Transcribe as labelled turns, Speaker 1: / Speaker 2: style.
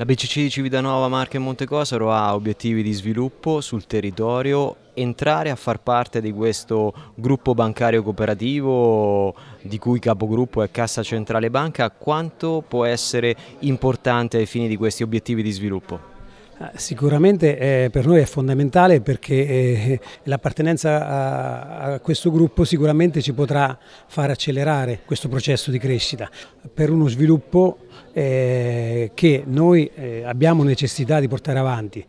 Speaker 1: La BCC di Civitanova Marche e Montecosaro ha obiettivi di sviluppo sul territorio, entrare a far parte di questo gruppo bancario cooperativo di cui capogruppo è Cassa Centrale Banca, quanto può essere importante ai fini di questi obiettivi di sviluppo?
Speaker 2: Ah, sicuramente eh, per noi è fondamentale perché eh, l'appartenenza a, a, questo gruppo sicuramente ci potrà far accelerare questo processo di crescita per uno sviluppo eh, che noi eh, abbiamo necessità di portare avanti.